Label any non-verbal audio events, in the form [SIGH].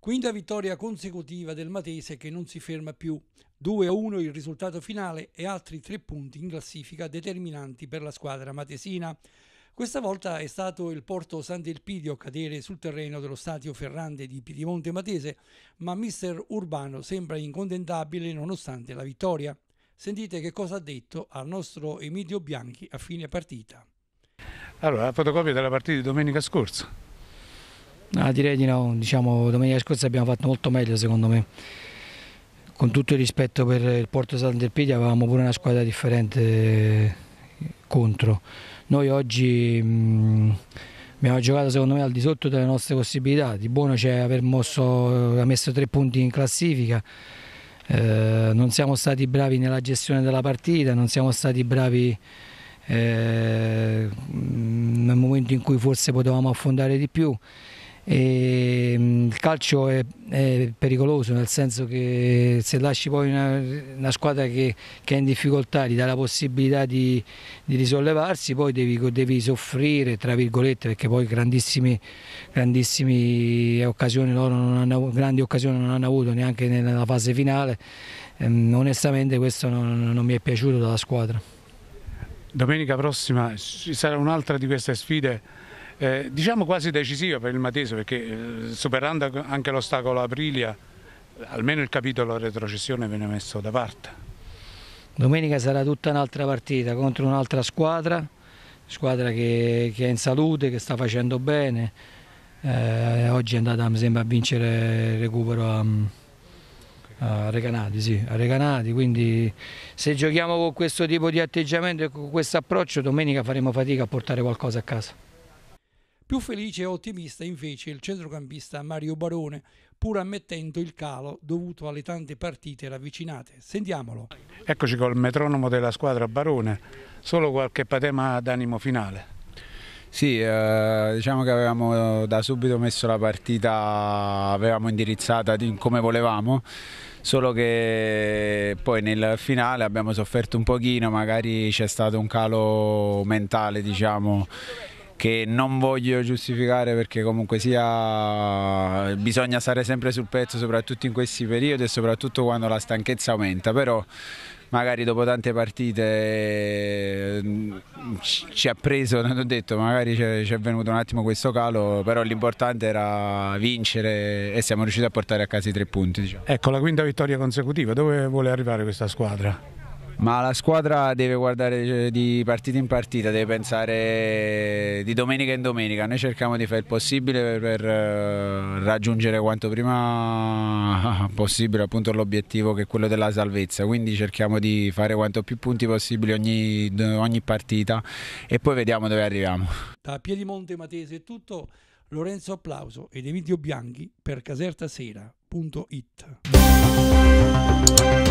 Quinta vittoria consecutiva del Matese che non si ferma più. 2-1 il risultato finale e altri tre punti in classifica determinanti per la squadra matesina. Questa volta è stato il Porto Sant'Elpidio a cadere sul terreno dello stadio Ferrande di Piedimonte Matese, ma mister Urbano sembra incontentabile nonostante la vittoria. Sentite che cosa ha detto al nostro Emilio Bianchi a fine partita. Allora, la fotocopia della partita di domenica scorsa No, ah, direi di no, diciamo, domenica scorsa abbiamo fatto molto meglio secondo me. Con tutto il rispetto per il Porto Sant'Elpidia avevamo pure una squadra differente eh, contro. Noi oggi mh, mm, abbiamo giocato secondo me al di sotto delle nostre possibilità. Di buono c'è aver mosso, eh, messo tre punti in classifica. Eh, non siamo stati bravi nella gestione della partita, non siamo stati bravi eh, mm, nel momento in cui forse potevamo affondare di più e, ehm, il calcio è, è, pericoloso nel senso che se lasci poi una, una squadra che, che, è in difficoltà, ti dà la possibilità di, di risollevarsi, poi devi, devi, soffrire, tra virgolette, perché poi grandissime occasioni loro non hanno, grandi occasioni non hanno avuto neanche nella fase finale. Ehm, onestamente questo non, non mi è piaciuto dalla squadra. Domenica prossima ci sarà un'altra di queste sfide eh, diciamo quasi decisiva per il Matese perché eh, superando anche l'ostacolo Aprilia almeno il capitolo retrocessione viene messo da parte. Domenica sarà tutta un'altra partita contro un'altra squadra, squadra che, che, è in salute, che sta facendo bene. Eh, oggi è andata, mi sembra, a vincere il recupero a, a, Recanati, sì, a, Recanati, quindi se giochiamo con questo tipo di atteggiamento e con questo approccio domenica faremo fatica a portare qualcosa a casa. Più felice e ottimista invece il centrocampista Mario Barone, pur ammettendo il calo dovuto alle tante partite ravvicinate. Sentiamolo. Eccoci col metronomo della squadra Barone, solo qualche patema d'animo finale. Sì, eh, diciamo che avevamo eh, da subito messo la partita, avevamo indirizzata come volevamo, solo che poi nel finale abbiamo sofferto un pochino, magari c'è stato un calo mentale, diciamo che non voglio giustificare perché comunque sia bisogna stare sempre sul pezzo soprattutto in questi periodi e soprattutto quando la stanchezza aumenta, però magari dopo tante partite mm, ci ha preso, non ho detto, magari ci è venuto un attimo questo calo, però l'importante era vincere e siamo riusciti a portare a casa i tre punti. Diciamo. Ecco la quinta vittoria consecutiva, dove vuole arrivare questa squadra? ma la squadra deve guardare eh, di partita in partita, deve pensare di domenica in domenica. Noi cerchiamo di fare il possibile per, eh, raggiungere quanto prima [LAUGHS] possibile appunto l'obiettivo che è quello della salvezza, quindi cerchiamo di fare quanto più punti possibile ogni, ogni partita e poi vediamo dove arriviamo. Da Piedimonte Matese è tutto. Lorenzo Applauso ed Emilio Bianchi per casertasera.it.